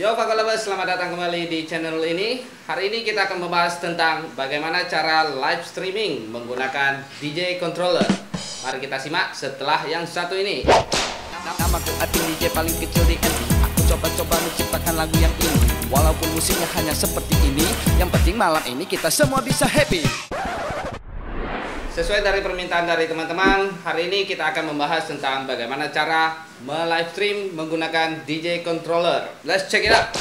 Yo Fakulabas, selamat datang kembali di channel ini Hari ini kita akan membahas tentang bagaimana cara live streaming menggunakan DJ Controller Mari kita simak setelah yang satu ini Namaku Ati DJ paling kecil di MP Aku coba-coba menciptakan lagu yang ini Walaupun musiknya hanya seperti ini Yang penting malam ini kita semua bisa happy Sesuai dari permintaan dari teman-teman, hari ini kita akan membahas tentang bagaimana cara melive stream menggunakan DJ controller. Let's check it out.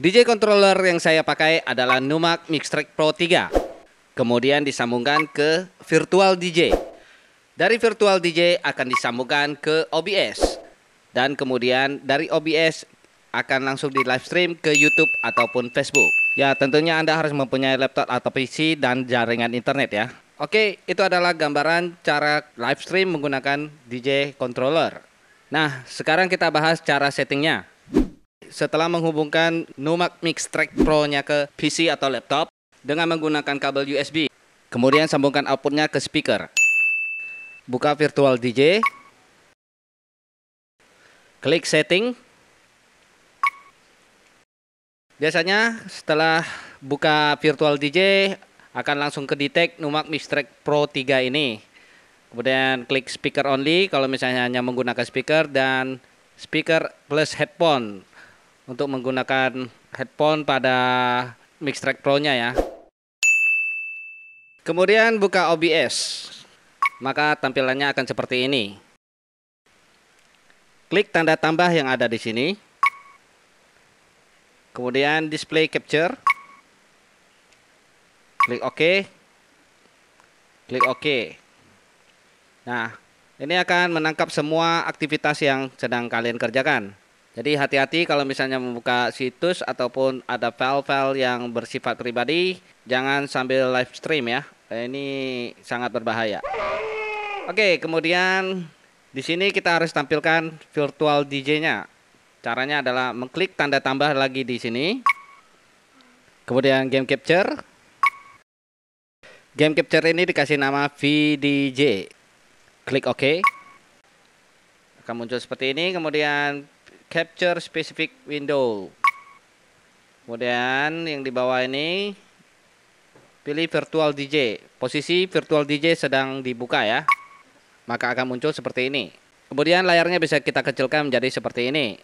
DJ controller yang saya pakai adalah Numac Mixtrack Pro 3. Kemudian disambungkan ke virtual DJ. Dari virtual DJ akan disambungkan ke OBS. Dan kemudian dari OBS akan langsung di live stream ke YouTube ataupun Facebook. Ya, tentunya Anda harus mempunyai laptop atau PC dan jaringan internet ya. Oke, itu adalah gambaran cara live stream menggunakan DJ controller. Nah, sekarang kita bahas cara settingnya. Setelah menghubungkan Numac Mix Track Pro-nya ke PC atau laptop dengan menggunakan kabel USB, kemudian sambungkan outputnya ke speaker. Buka virtual DJ, klik setting. Biasanya setelah buka virtual DJ, akan langsung ke detect Numak Mistrek Pro 3 ini. Kemudian klik speaker only kalau misalnya hanya menggunakan speaker dan speaker plus headphone untuk menggunakan headphone pada Mixtrack Pro-nya ya. Kemudian buka OBS. Maka tampilannya akan seperti ini. Klik tanda tambah yang ada di sini. Kemudian display capture. Klik OK. Klik OK. Nah, ini akan menangkap semua aktivitas yang sedang kalian kerjakan. Jadi hati-hati kalau misalnya membuka situs ataupun ada file-file yang bersifat pribadi, jangan sambil live stream ya. Ini sangat berbahaya. Oke, kemudian di sini kita harus tampilkan virtual DJ-nya. Caranya adalah mengklik tanda tambah lagi di sini. Kemudian game capture, Game capture ini dikasih nama VDJ. Klik OK. Akan muncul seperti ini. Kemudian capture specific window. Kemudian yang di bawah ini pilih virtual DJ. Posisi virtual DJ sedang dibuka ya. Maka akan muncul seperti ini. Kemudian layarnya bisa kita kecilkan menjadi seperti ini.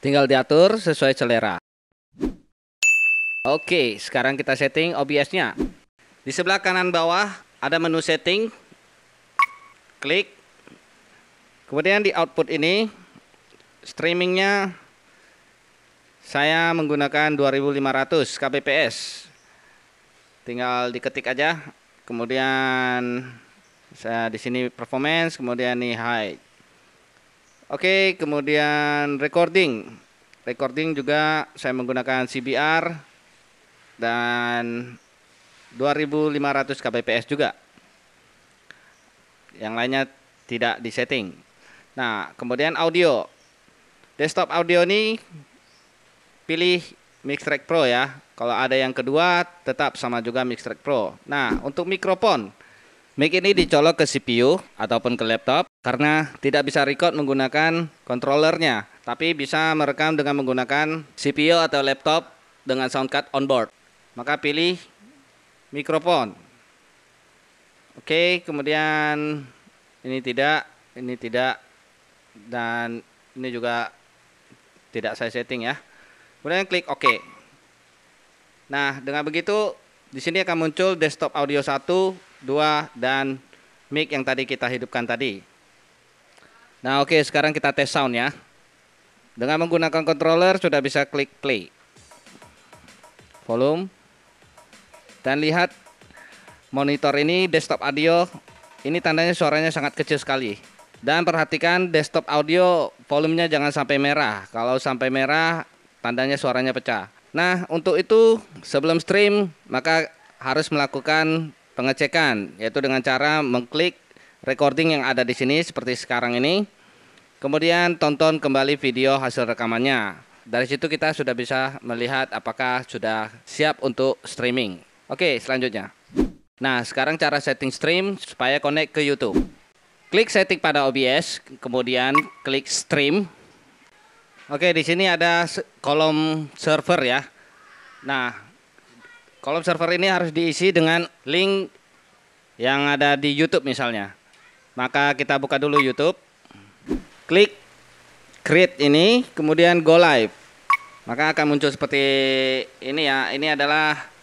Tinggal diatur sesuai selera. Oke, sekarang kita setting OBS-nya. Di sebelah kanan bawah ada menu setting. Klik. Kemudian di output ini streamingnya saya menggunakan 2500 kbps. Tinggal diketik aja. Kemudian saya di sini performance, kemudian nih high. Oke, kemudian recording. Recording juga saya menggunakan CBR dan 2500 kbps juga yang lainnya tidak disetting nah kemudian audio desktop audio ini pilih Mixtrack Pro ya kalau ada yang kedua tetap sama juga Mixtrack Pro nah untuk mikrofon mic ini dicolok ke CPU ataupun ke laptop karena tidak bisa record menggunakan controllernya tapi bisa merekam dengan menggunakan CPU atau laptop dengan sound card onboard maka pilih mikrofon. Oke, kemudian ini tidak, ini tidak, dan ini juga tidak saya setting ya. Kemudian klik OK. Nah, dengan begitu di sini akan muncul desktop audio 1, 2, dan mic yang tadi kita hidupkan tadi. Nah, oke, sekarang kita tes sound ya. Dengan menggunakan controller sudah bisa klik play. Volume dan lihat monitor ini desktop audio. Ini tandanya suaranya sangat kecil sekali. Dan perhatikan desktop audio volumenya jangan sampai merah. Kalau sampai merah tandanya suaranya pecah. Nah, untuk itu sebelum stream maka harus melakukan pengecekan yaitu dengan cara mengklik recording yang ada di sini seperti sekarang ini. Kemudian tonton kembali video hasil rekamannya. Dari situ kita sudah bisa melihat apakah sudah siap untuk streaming. Oke, selanjutnya. Nah, sekarang cara setting stream supaya connect ke YouTube. Klik setting pada OBS, kemudian klik stream. Oke, di sini ada kolom server ya. Nah, kolom server ini harus diisi dengan link yang ada di YouTube misalnya. Maka kita buka dulu YouTube. Klik create ini, kemudian go live. Maka akan muncul seperti ini ya. Ini adalah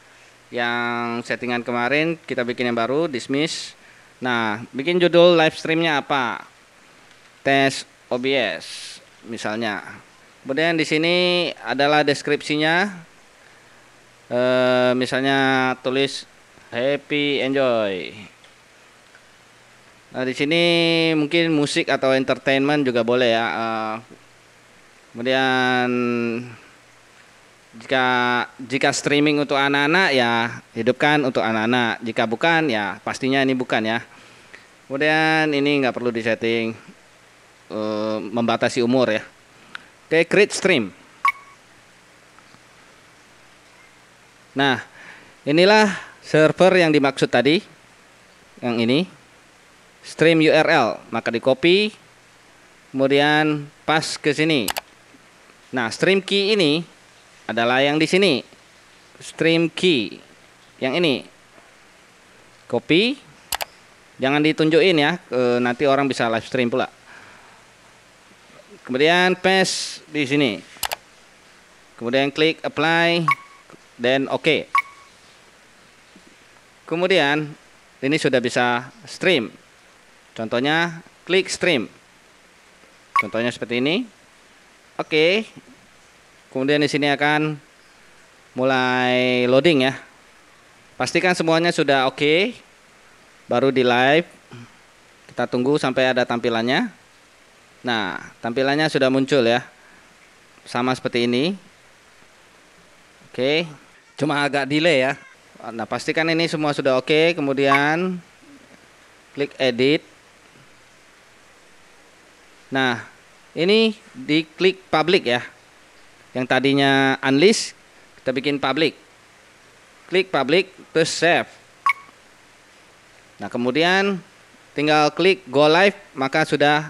yang settingan kemarin kita bikin yang baru dismiss nah bikin judul live streamnya apa tes OBS misalnya kemudian di sini adalah deskripsinya e, misalnya tulis happy enjoy nah di sini mungkin musik atau entertainment juga boleh ya e, kemudian jika jika streaming untuk anak-anak ya hidupkan untuk anak-anak. Jika bukan ya pastinya ini bukan ya. Kemudian ini nggak perlu disetting uh, membatasi umur ya. Oke, create stream. Nah, inilah server yang dimaksud tadi. Yang ini stream URL, maka di copy kemudian pas ke sini. Nah, stream key ini adalah yang di sini stream key yang ini copy jangan ditunjukin ya e, nanti orang bisa live stream pula kemudian paste di sini kemudian klik apply dan oke okay. kemudian ini sudah bisa stream contohnya klik stream contohnya seperti ini oke okay. Kemudian di sini akan mulai loading ya. Pastikan semuanya sudah oke. Okay. Baru di live. Kita tunggu sampai ada tampilannya. Nah, tampilannya sudah muncul ya. Sama seperti ini. Oke. Okay. Cuma agak delay ya. Nah, pastikan ini semua sudah oke. Okay. Kemudian klik edit. Nah, ini diklik public ya yang tadinya unlist kita bikin public klik public terus save nah kemudian tinggal klik go live maka sudah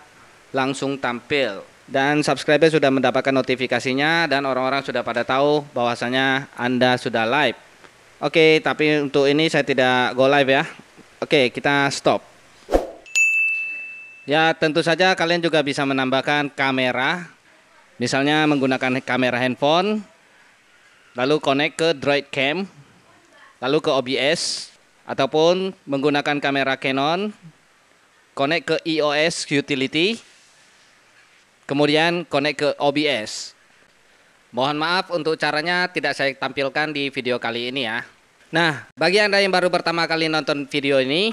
langsung tampil dan subscriber sudah mendapatkan notifikasinya dan orang-orang sudah pada tahu bahwasanya Anda sudah live. Oke, tapi untuk ini saya tidak go live ya. Oke, kita stop. Ya, tentu saja kalian juga bisa menambahkan kamera Misalnya menggunakan kamera handphone, lalu connect ke Droid Cam, lalu ke OBS, ataupun menggunakan kamera Canon, connect ke EOS Utility, kemudian connect ke OBS. Mohon maaf untuk caranya tidak saya tampilkan di video kali ini ya. Nah, bagi Anda yang baru pertama kali nonton video ini,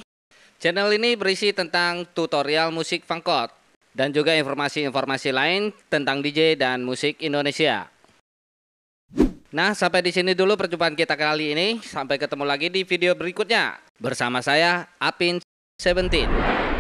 channel ini berisi tentang tutorial musik fangkot dan juga informasi-informasi lain tentang DJ dan musik Indonesia. Nah, sampai di sini dulu perjumpaan kita kali ini. Sampai ketemu lagi di video berikutnya bersama saya Apin 17.